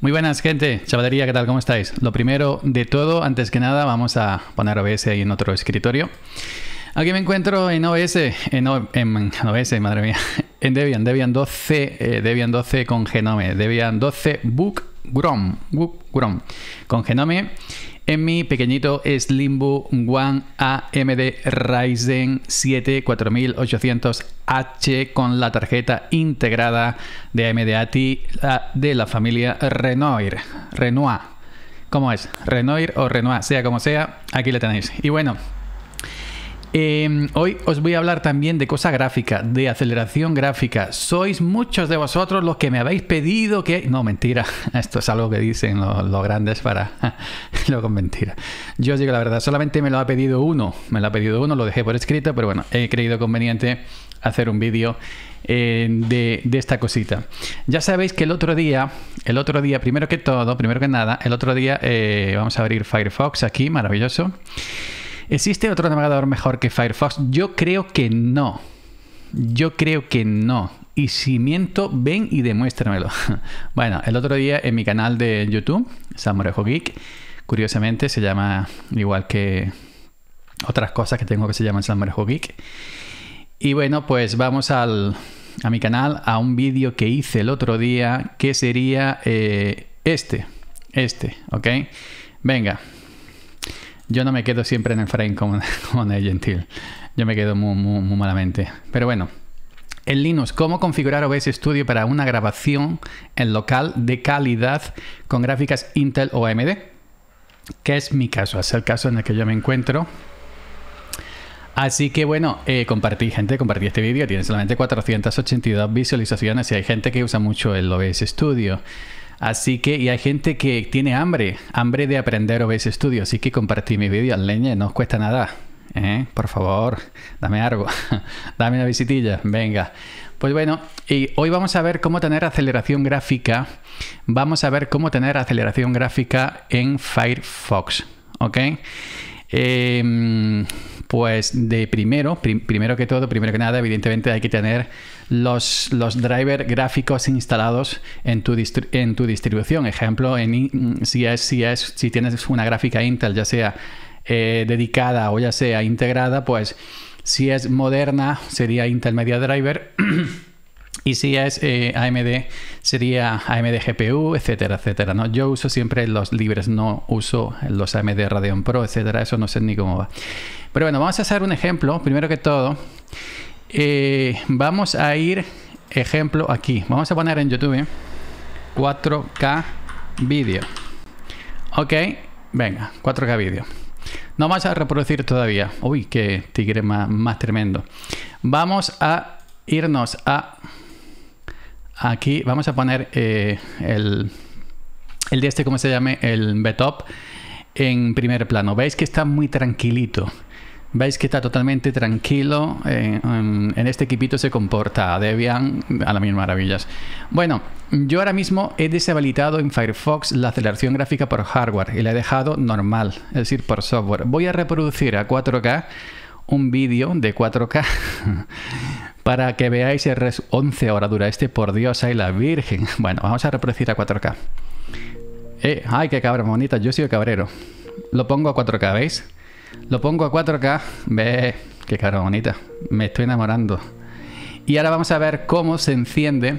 Muy buenas, gente. Chavalería, ¿qué tal? ¿Cómo estáis? Lo primero de todo, antes que nada, vamos a poner OBS ahí en otro escritorio. Aquí me encuentro en OBS, en, OBS, madre mía, en Debian, Debian 12, eh, Debian 12 con Genome, Debian 12 Book Grom, Book Grom, con Genome en mi pequeñito Slimbu One AMD Ryzen 7 4800H con la tarjeta integrada de AMD ATI de la familia Renoir. Renoir. ¿Cómo es? Renoir o Renoir, sea como sea, aquí la tenéis. Y bueno, Em, hoy os voy a hablar también de cosa gráfica, de aceleración gráfica. Sois muchos de vosotros los que me habéis pedido que... No, mentira. Esto es algo que dicen los, grandes para... con mentira. Yo os digo la verdad, solamente me lo ha pedido uno. Me lo ha pedido uno, lo dejé por escrito, pero bueno, he creído conveniente hacer un vídeo eh, de, esta cosita. Ya sabéis que el otro día, el otro día, primero que todo, primero que nada, el otro día eh, vamos a abrir Firefox aquí, maravilloso. ¿Existe otro navegador mejor que Firefox? Yo creo que no. Yo creo que no. Y si miento, ven y demuéstramelo. bueno, el otro día en mi canal de YouTube, Samurejo Geek, curiosamente se llama igual que otras cosas que tengo que se llaman Samurejo Geek. Y bueno, pues vamos al, a mi canal, a un vídeo que hice el otro día, que sería eh, este. Este, ¿ok? Venga, yo no me quedo siempre en el frame como, como Gentil. Yo me quedo muy, muy, malamente. Pero bueno, en Linux, cómo configurar OBS Studio para una grabación en local de calidad con gráficas Intel o AMD, que es mi caso, es el caso en el que yo me encuentro. Así que bueno, eh, compartí gente, compartí este vídeo, tiene solamente 482 visualizaciones y hay gente que usa mucho el OBS Studio. Así que, y hay gente que tiene hambre, hambre de aprender OBS Studio. Así que compartí mi vídeo al leñe, no os cuesta nada. ¿eh? Por favor, dame algo, dame una visitilla, venga. Pues bueno, y hoy vamos a ver cómo tener aceleración gráfica. Vamos a ver cómo tener aceleración gráfica en Firefox. ¿Ok? Em, pues de primero, primero que todo, primero que nada, evidentemente hay que tener los, los drivers gráficos instalados en tu, en tu distribución. Ejemplo, en, si, si, si tienes una gráfica Intel, ya sea eh, dedicada o ya sea integrada, pues si es moderna sería Intel Media Driver. Y si es eh, AMD, sería AMD GPU, etcétera, etcétera. ¿no? Yo uso siempre los libres, no uso los AMD Radeon Pro, etcétera. Eso no sé ni cómo va. Pero bueno, vamos a hacer un ejemplo. Primero que todo, eh, vamos a ir, ejemplo, aquí. Vamos a poner en YouTube 4 4K video. Ok, venga, 4K video. No vamos a reproducir todavía. Uy, qué tigre más, más tremendo. Vamos a irnos a... Aquí vamos a poner eh, el, el de este, como se llame? El betop en primer plano. Veis que está muy tranquilito. Veis que está totalmente tranquilo. Eh, en, este equipito se comporta Debian a las mil maravillas. Bueno, yo ahora mismo he deshabilitado en Firefox la aceleración gráfica por hardware y la he dejado normal, es decir, por software. Voy a reproducir a 4K un vídeo de 4K para que veáis el res 11 horas dura este, por Dios, hay la Virgen. Bueno, vamos a reproducir a 4K. Eh, ay, qué cabra bonita, yo soy cabrero. Lo pongo a 4K, ¿veis? Lo pongo a 4K. Ve, qué cara bonita. Me estoy enamorando. Y ahora vamos a ver cómo se enciende.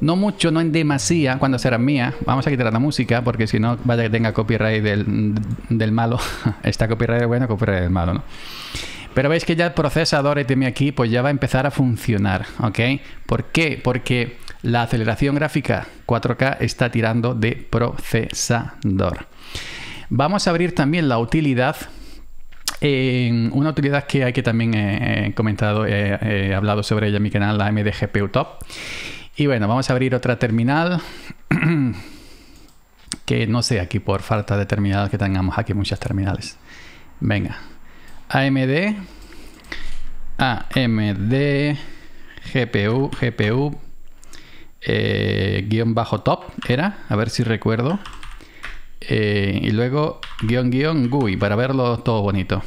No mucho, no en demasía, cuando será mía. Vamos a quitar la música porque si no, vaya que tenga copyright del, malo. Está copyright bueno, copyright del malo, ¿no? Pero veis que ya el procesador ETM aquí pues ya va a empezar a funcionar, ¿ok? ¿Por qué? Porque la aceleración gráfica 4K está tirando de procesador. Vamos a abrir también la utilidad una utilidad que hay que también he comentado, he hablado sobre ella en mi canal, la MDGPU Top. Y bueno, vamos a abrir otra terminal. que no sé aquí por falta de terminal que tengamos aquí muchas terminales. Venga. AMD. AMD. GPU. GPU. Eh, guión bajo top era. A ver si recuerdo. Eh, y luego guión guión GUI para verlo todo bonito.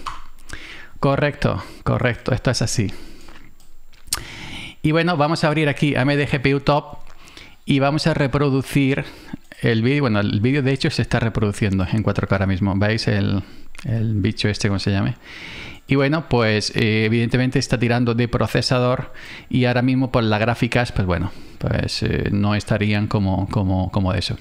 Correcto, correcto, esto es así. Y bueno, vamos a abrir aquí AMD GPU Top y vamos a reproducir el vídeo. Bueno, el vídeo de hecho se está reproduciendo en 4K ahora mismo. ¿Veis el, el bicho este, ¿Cómo se llame? Y bueno, pues eh, evidentemente está tirando de procesador y ahora mismo por las gráficas, pues bueno, pues eh, no estarían como, como, eso,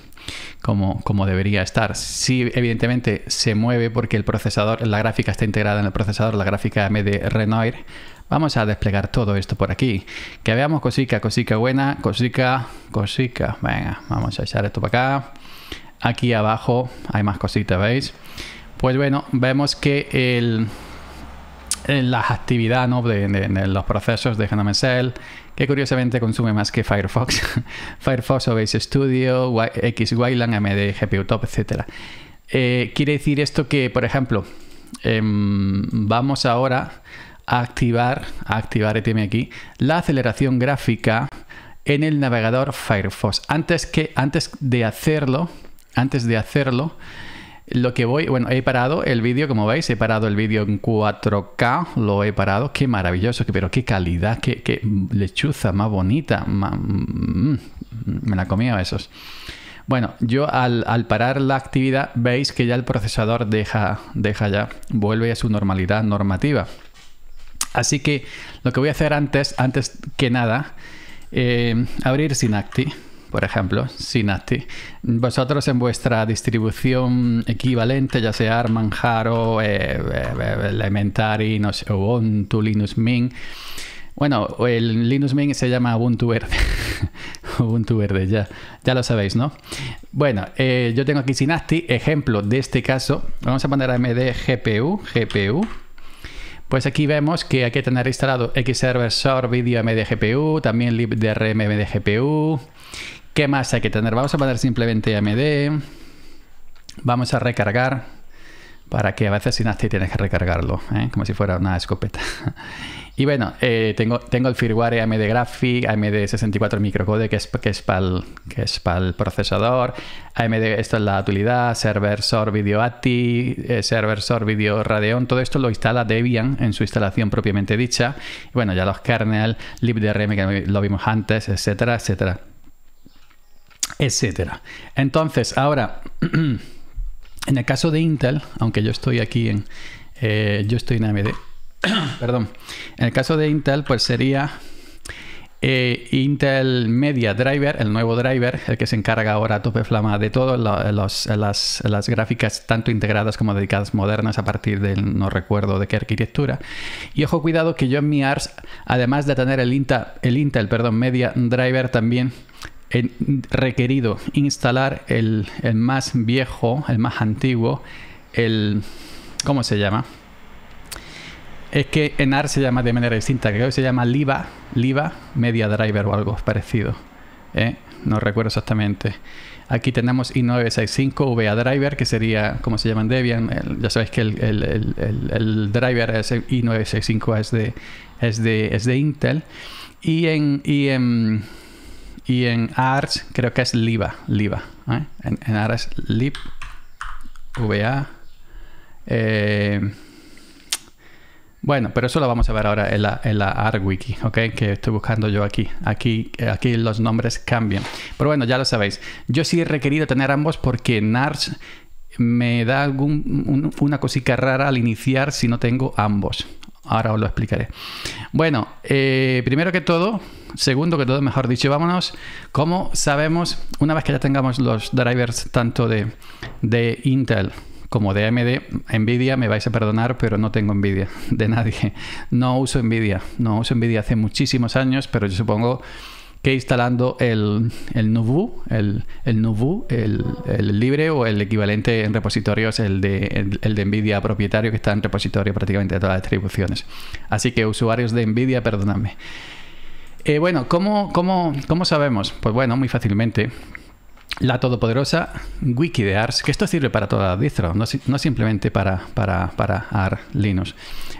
como, debería estar. Sí, evidentemente se mueve porque el procesador, la gráfica está integrada en el procesador, la gráfica AMD Renoir. Vamos a desplegar todo esto por aquí. Que veamos cosica, cosica buena, cosica, cosica. Venga, vamos a echar esto para acá. Aquí abajo hay más cositas, ¿veis? Pues bueno, vemos que el, eh, las actividades ¿no? los procesos de Genome que curiosamente consume más que Firefox, Firefox OBS Studio, XYLAN, AMD, GPU Top, etc. Eh, quiere decir esto que, por ejemplo, em, vamos ahora a activar, a activar, eh, aquí, la aceleración gráfica en el navegador Firefox. Antes, que, antes de hacerlo, antes de hacerlo, lo que voy, bueno, he parado el vídeo, como veis, he parado el vídeo en 4K, lo he parado, qué maravilloso, pero qué calidad, qué, lechuza más bonita, mm, me la comía esos. Bueno, yo al, parar la actividad veis que ya el procesador deja, deja ya, vuelve a su normalidad normativa. Así que lo que voy a hacer antes, antes que nada, eh, abrir Synacti por ejemplo, Synaptic. Vosotros en vuestra distribución equivalente, ya sea Arm eh, eh, eh, Elementary, Ubuntu, Linux Mint. Bueno, el Linux Mint se llama Ubuntu Verde. Ubuntu Verde, ya, ya lo sabéis, ¿no? Bueno, yo tengo aquí Synaptic, ejemplo de este caso. Vamos a poner AMD GPU, GPU. Pues aquí vemos que hay que tener instalado X Server Video AMD GPU, también LibDRM AMD GPU, ¿Qué más hay que tener? Vamos a poner simplemente AMD. Vamos a recargar. Para que a veces sin ASCII tienes que recargarlo, ¿eh? como si fuera una escopeta. y bueno, eh, tengo, tengo el firmware AMD Graphic, AMD 64 microcode, que es, que es para el, procesador, AMD, esto es la utilidad, Server Sor Video ATI, eh, Server Sor Video Radeon, todo esto lo instala Debian en su instalación propiamente dicha. Y bueno, ya los kernel, libdrm que lo vimos antes, etcétera, etcétera etcétera. Entonces, ahora, en el caso de Intel, aunque yo estoy aquí en, eh, yo estoy en AMD, perdón, en el caso de Intel, pues sería eh, Intel Media Driver, el nuevo driver, el que se encarga ahora a flama de todas las, gráficas, tanto integradas como dedicadas modernas, a partir del no recuerdo de qué arquitectura. Y ojo, cuidado que yo en mi ARS, además de tener el, Intel el Intel perdón, Media Driver, también eh, requerido instalar el, más viejo, el más antiguo, el... ¿Cómo se llama? Es que en AR se llama de manera distinta, creo que se llama LIVA, LIVA Media Driver o algo parecido. ¿eh? No recuerdo exactamente. Aquí tenemos i965 VA Driver, que sería, como se llama en Debian, ya sabéis que el, driver es i965 es de, es de, Intel. Y en, y en y en ARS creo que es LIVA, LIVA. ¿eh? En, en, VA. Eh, bueno, pero eso lo vamos a ver ahora en la, en la ARWiki, ¿ok? Que estoy buscando yo aquí. aquí. Aquí los nombres cambian. Pero bueno, ya lo sabéis. Yo sí he requerido tener ambos porque en me da una cosita rara al iniciar si no tengo ambos, Ahora os lo explicaré. Bueno, eh, primero que todo, segundo que todo, mejor dicho, vámonos. ¿Cómo sabemos, una vez que ya tengamos los drivers tanto de, de Intel como de AMD, Nvidia, me vais a perdonar, pero no tengo envidia de nadie. No uso Nvidia, no uso Nvidia hace muchísimos años, pero yo supongo que instalando el, el El, el el, libre o el equivalente en repositorios, el de, el, de NVIDIA propietario, que está en repositorio prácticamente de todas las distribuciones. Así que usuarios de NVIDIA, perdonadme. Eh, bueno, ¿cómo, cómo, ¿cómo sabemos? Pues bueno, muy fácilmente la todopoderosa wiki de ARS, que esto sirve para toda distro, no, no simplemente para, para, AR Linux.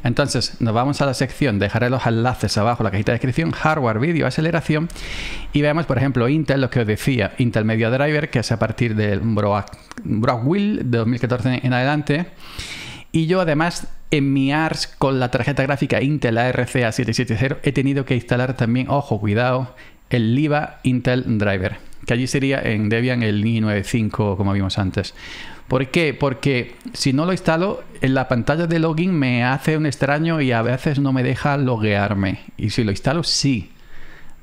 Entonces, nos vamos a la sección, dejaré los enlaces abajo en la cajita de descripción, hardware, vídeo, aceleración, y vemos, por ejemplo, Intel, lo que os decía, Intel Media Driver, que es a partir del Broadwheel de 2014 en adelante. Y yo además en mi ARS con la tarjeta gráfica Intel arca A770 he tenido que instalar también, ojo, cuidado, el LIVA Intel Driver que allí sería en Debian el i95, como vimos antes. ¿Por qué? Porque si no lo instalo, en la pantalla de login me hace un extraño y a veces no me deja loguearme. Y si lo instalo, sí.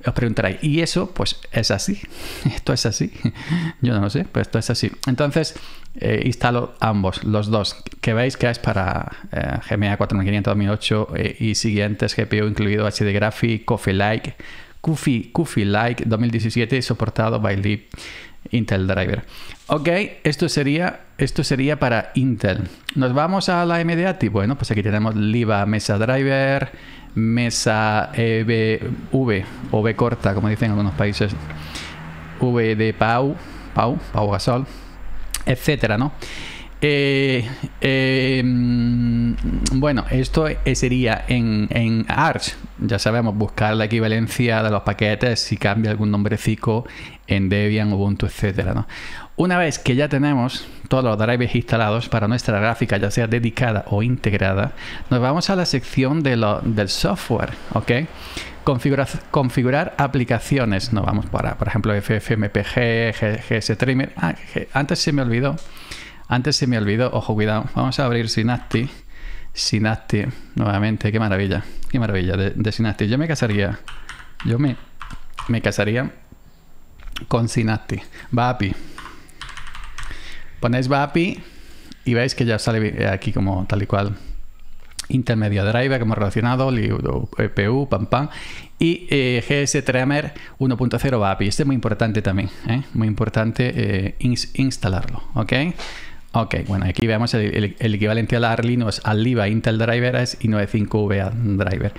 Os preguntaréis, ¿y eso? Pues es así. Esto es así. Yo no lo sé, pero esto es así. Entonces, eh, instalo ambos, los dos, que veis que es para GMA 4500 2008 y siguientes GPU, incluido HD Graphic, Coffee Like, Kufi, Kufi Like 2017 soportado by Leap Intel Driver. Ok, esto sería, esto sería para Intel. Nos vamos a la AMD Bueno, pues aquí tenemos Liva Mesa Driver, Mesa e v o V corta, como dicen en algunos países. V de Pau, Pau, Pau Gasol, etcétera, ¿no? Em, bueno, esto sería en, en Arch. Ya sabemos, buscar la equivalencia de los paquetes si cambia algún nombrecico en Debian, Ubuntu, etc. ¿no? Una vez que ya tenemos todos los drivers instalados para nuestra gráfica, ya sea dedicada o integrada, nos vamos a la sección de del software. ¿ok? Configurar, aplicaciones. Nos vamos para, por ejemplo, FFmpg, GStreamer. Ah, antes se me olvidó antes se me olvidó, ojo, cuidado. Vamos a abrir synapti, synapti, nuevamente, qué maravilla. Qué maravilla de, de Yo me casaría. Yo me, me casaría con Va Vapi. Ponéis Vapi y veis que ya sale aquí como tal y cual intermedio driver como relacionado, EPU, pam pam, y eh, GS Tremer 1.0 API. Este es muy importante también, ¿eh? muy importante eh, instalarlo, ¿ok? Ok, bueno, aquí veamos el, equivalente a la no Aliva Intel Driver, es i95VA Driver.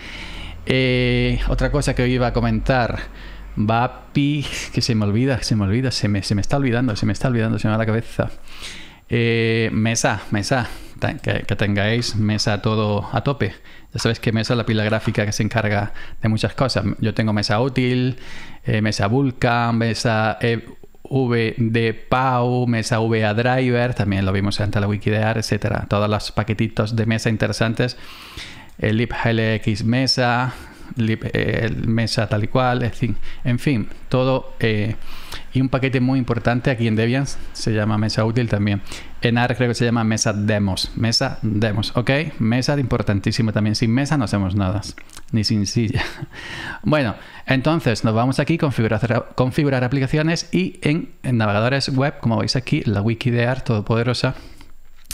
Eh, otra cosa que iba a comentar, VAPI, que se me olvida, se me olvida, se me, está olvidando, se me está olvidando, se me va la cabeza. Eh, mesa, mesa, que, tengáis mesa todo a tope. Ya sabéis que mesa es la pila gráfica que se encarga de muchas cosas. Yo tengo mesa útil, eh, mesa Vulcan, mesa e- V de PAU, mesa VA driver, también lo vimos ante la Wikidear, etcétera. Todos los paquetitos de mesa interesantes, el LX mesa, eh, el mesa tal y cual, en fin, todo eh, y un paquete muy importante aquí en Debian se llama mesa útil también. En AR creo que se llama mesa demos. Mesa demos, ¿ok? Mesa importantísimo también. Sin mesa no hacemos nada. Ni sin silla. Bueno, entonces nos vamos aquí, configurar, configurar aplicaciones y en, navegadores web, como veis aquí, la wiki de AR todopoderosa,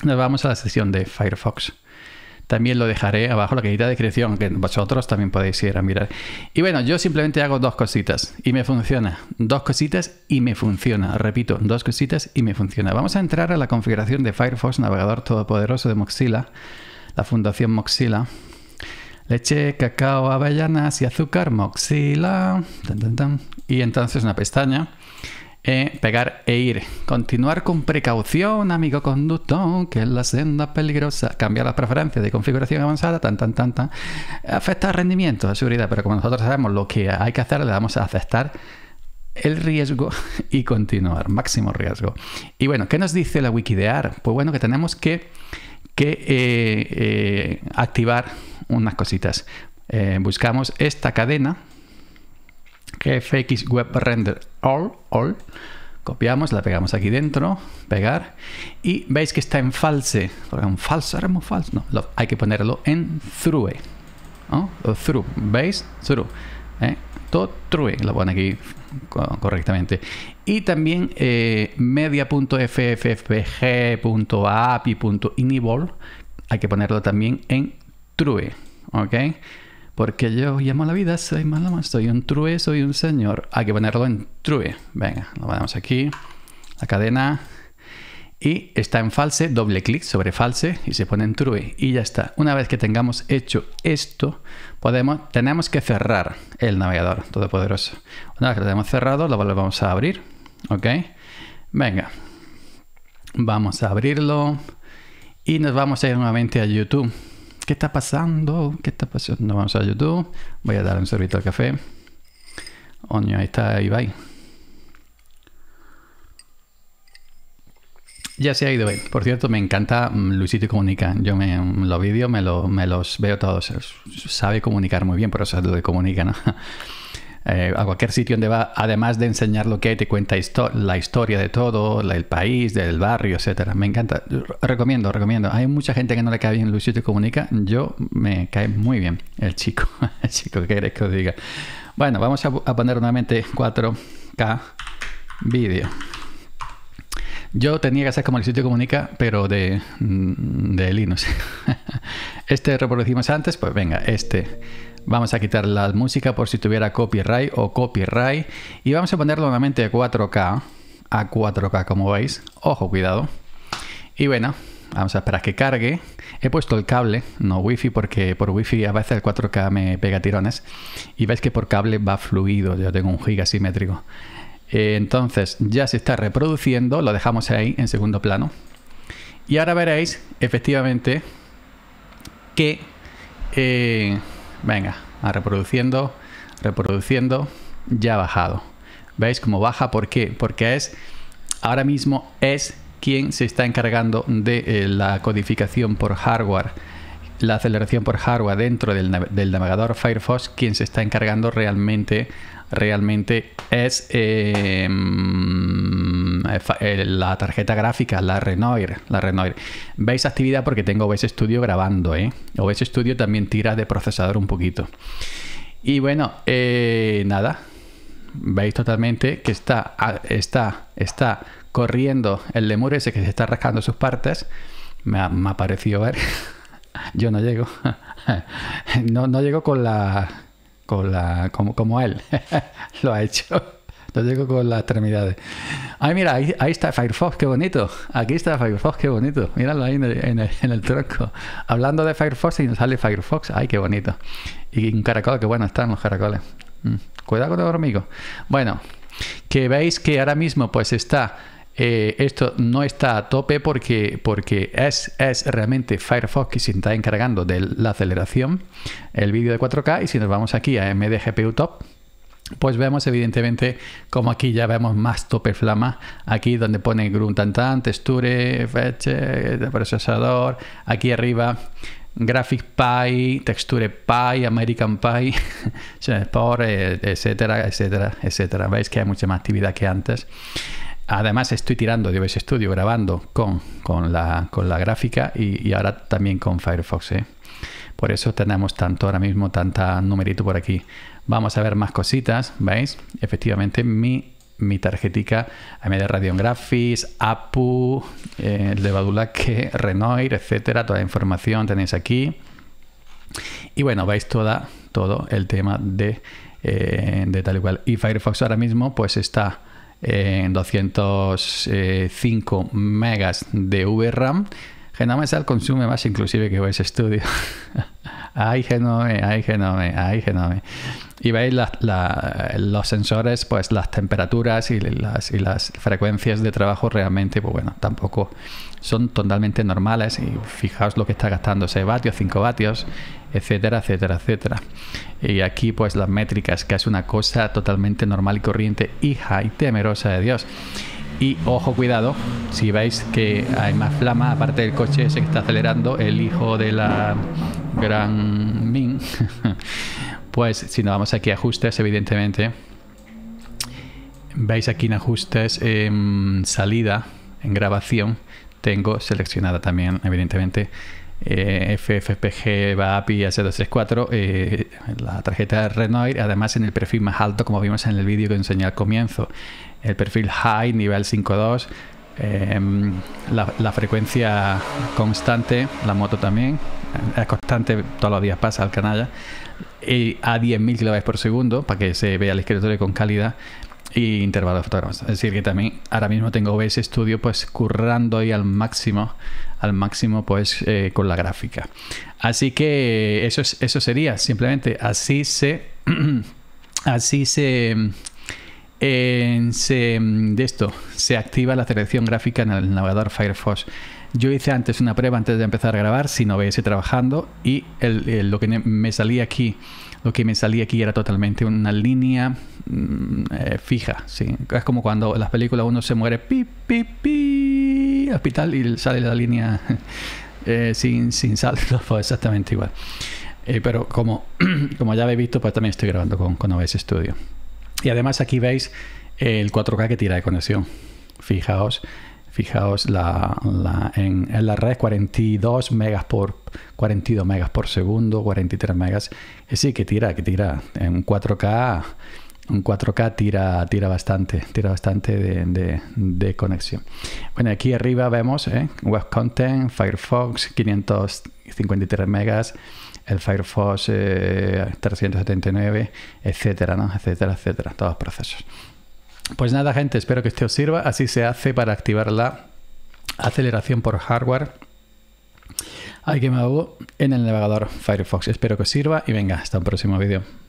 nos vamos a la sesión de Firefox. También lo dejaré abajo la cajita de descripción, que vosotros también podéis ir a mirar. Y bueno, yo simplemente hago dos cositas y me funciona. Dos cositas y me funciona. Repito, dos cositas y me funciona. Vamos a entrar a la configuración de Firefox, navegador todopoderoso de Mozilla, la fundación Mozilla. Leche, cacao, avellanas y azúcar, Mozilla. Y entonces una pestaña eh, pegar e ir. Continuar con precaución, amigo conductor, que es la senda peligrosa. Cambiar las preferencias de configuración avanzada, tan, tan, tan, tan. Afecta al rendimiento, a seguridad, pero como nosotros sabemos lo que hay que hacer, le damos a aceptar el riesgo y continuar. Máximo riesgo. Y bueno, ¿qué nos dice la wiki de AR? Pues bueno, que tenemos que, que eh, eh, activar unas cositas. buscamos esta cadena GFX Web Render All, All, copiamos, la pegamos aquí dentro, pegar, y veis que está en false, porque un falso, haremos false no, hay que ponerlo en true, ¿veis? true ¿eh? todo true, lo pone aquí correctamente. Y también eh, hay que ponerlo también en true, ¿ok? Porque yo llamo a la vida, soy malo, soy un true, soy un señor. Hay que ponerlo en true. Venga, lo ponemos aquí, la cadena. Y está en false, doble clic sobre false y se pone en true. Y ya está. Una vez que tengamos hecho esto, podemos, tenemos que cerrar el navegador todopoderoso. Una vez que lo tenemos cerrado, lo vamos a abrir. ¿Ok? Venga. Vamos a abrirlo. Y nos vamos a ir nuevamente a YouTube. ¿Qué está pasando? ¿Qué está pasando? Vamos a YouTube. Voy a dar un servito al café. Oño, ahí está Ibai. Ya se ha ido Por cierto, me encanta mm, Luisito y Comunica. Yo me mm, los vídeos me, me, los veo todos. Sabe comunicar muy bien, por eso es lo de comunica, ¿no? Eh, a cualquier sitio donde va, además de enseñar lo que hay, te cuenta la historia de todo, el país, del barrio, etcétera. Me encanta. Recomiendo, recomiendo. Hay mucha gente que no le cae bien Luisito Comunica. Yo me cae muy bien el chico. El chico que eres que os diga. Bueno, vamos a, poner nuevamente 4K vídeo. Yo tenía que hacer como el sitio comunica, pero de, de Linux. este reproducimos antes, pues venga, este. Vamos a quitar la música por si tuviera copyright o copyright. Y vamos a ponerlo nuevamente a 4K. A 4K, como veis. Ojo, cuidado. Y bueno, vamos a esperar que cargue. He puesto el cable, no wifi, porque por wifi a veces el 4K me pega tirones. Y veis que por cable va fluido. Yo tengo un giga simétrico. Eh, entonces ya se está reproduciendo, lo dejamos ahí en segundo plano. Y ahora veréis efectivamente que eh, Venga, a reproduciendo, reproduciendo, ya ha bajado. ¿Veis cómo baja? ¿Por qué? Porque es, ahora mismo es quien se está encargando de eh, la codificación por hardware, la aceleración por hardware dentro del, navegador Firefox, quien se está encargando realmente, realmente es... Eh, eh, eh, la tarjeta gráfica, la Renoir, la Renoir. Veis actividad porque tengo OBS Studio grabando, ¿eh? OBS Studio también tira de procesador un poquito. Y bueno, eh, nada, veis totalmente que está, está, está corriendo el lemur ese que se está rascando sus partes. Me ha, parecido ver. Yo no llego. No, no llego con la. con la. como él lo ha hecho. Lo digo con las extremidades. Ay, mira, ahí, está Firefox, qué bonito. Aquí está Firefox, qué bonito. Míralo ahí en el, tronco. Hablando de Firefox y nos sale Firefox. Ay, qué bonito. Y un caracol, qué bueno están los caracoles. Mm, cuidado con los hormigos. Bueno, que veis que ahora mismo pues está... Eh, esto no está a tope porque, porque es, es realmente Firefox que se está encargando de la aceleración, el vídeo de 4K y si nos vamos aquí a MDGPU Top, pues vemos evidentemente como aquí ya vemos más tope flama, aquí donde pone Gruntantan, texture, fetch, eh, procesador, aquí arriba Graphic Pie, Texture Pie, American Pie, power eh, etcétera, etcétera, etcétera. Veis que hay mucha más actividad que antes. Además estoy tirando de ese Studio grabando con, la, con la gráfica y, ahora también con Firefox. Eh. Por eso tenemos tanto ahora mismo, tanta numerito por aquí. Vamos a ver más cositas, ¿veis? Efectivamente, mi mi tarjetica AMD Radeon Graphics, APU, eh, el de Renoir, etcétera. Toda la información tenéis aquí. Y bueno, veis toda, todo el tema de, eh, tal y cual. Y Firefox ahora mismo pues está en 205 megas de VRAM. Genome el consume más inclusive que OS Studio. ay, Genome, ay, Genome, ay, Genome y veis los sensores, pues las temperaturas y las, frecuencias de trabajo realmente, pues bueno, tampoco son totalmente normales y fijaos lo que está gastando 6 vatios, 5 vatios, etcétera, etcétera, etcétera. Y aquí pues las métricas, que es una cosa totalmente normal y corriente, hija y temerosa de Dios. Y ojo, cuidado, si veis que hay más flama, aparte del coche se está acelerando, el hijo de la Gran Min Pues si nos vamos aquí a ajustes, evidentemente, veis aquí en ajustes, em, salida, en grabación, tengo seleccionada también, evidentemente, eh, FFPG API S234, eh, la tarjeta Renoir, además en el perfil más alto, como vimos en el vídeo que enseñé al comienzo, el perfil High, nivel 5.2, em, la frecuencia constante, la moto también, es constante, todos los días pasa al canalla, y a 10.000 kilobytes por segundo para que se vea el escritorio con calidad y intervalos de fotogramas. Es decir, que también ahora mismo tengo OBS Studio pues currando ahí al máximo, al máximo pues eh, con la gráfica. Así que eso, es, eso sería, simplemente así se... así se... Eh, se, de esto se activa la selección gráfica en el navegador Firefox yo hice antes una prueba antes de empezar a grabar, si no veis trabajando, y lo que me salía aquí, lo que me salía aquí era totalmente una línea mm, eh, fija. ¿sí? Es como cuando en las películas uno se muere, pi, hospital, y sale la línea eh, sin, sin fue exactamente igual. Eh, pero como, como ya habéis visto, pues también estoy grabando con, con OBS Studio. Y además aquí veis el 4K que tira de conexión. Fijaos Fijaos, en, la red 42 megas por 42 megas por segundo, 43 megas. Eh, sí, que tira, que tira. En 4K, un 4K tira, tira bastante, tira bastante de, conexión. Bueno, aquí arriba vemos ¿eh? Web Content, Firefox, 553 megas el Firefox 379, eh, etcétera, ¿no? etcétera, etcétera, todos los procesos. Pues nada, gente, espero que esto os sirva. Así se hace para activar la aceleración por hardware. Hay que me hago en el navegador Firefox. Espero que os sirva y venga, hasta un próximo vídeo.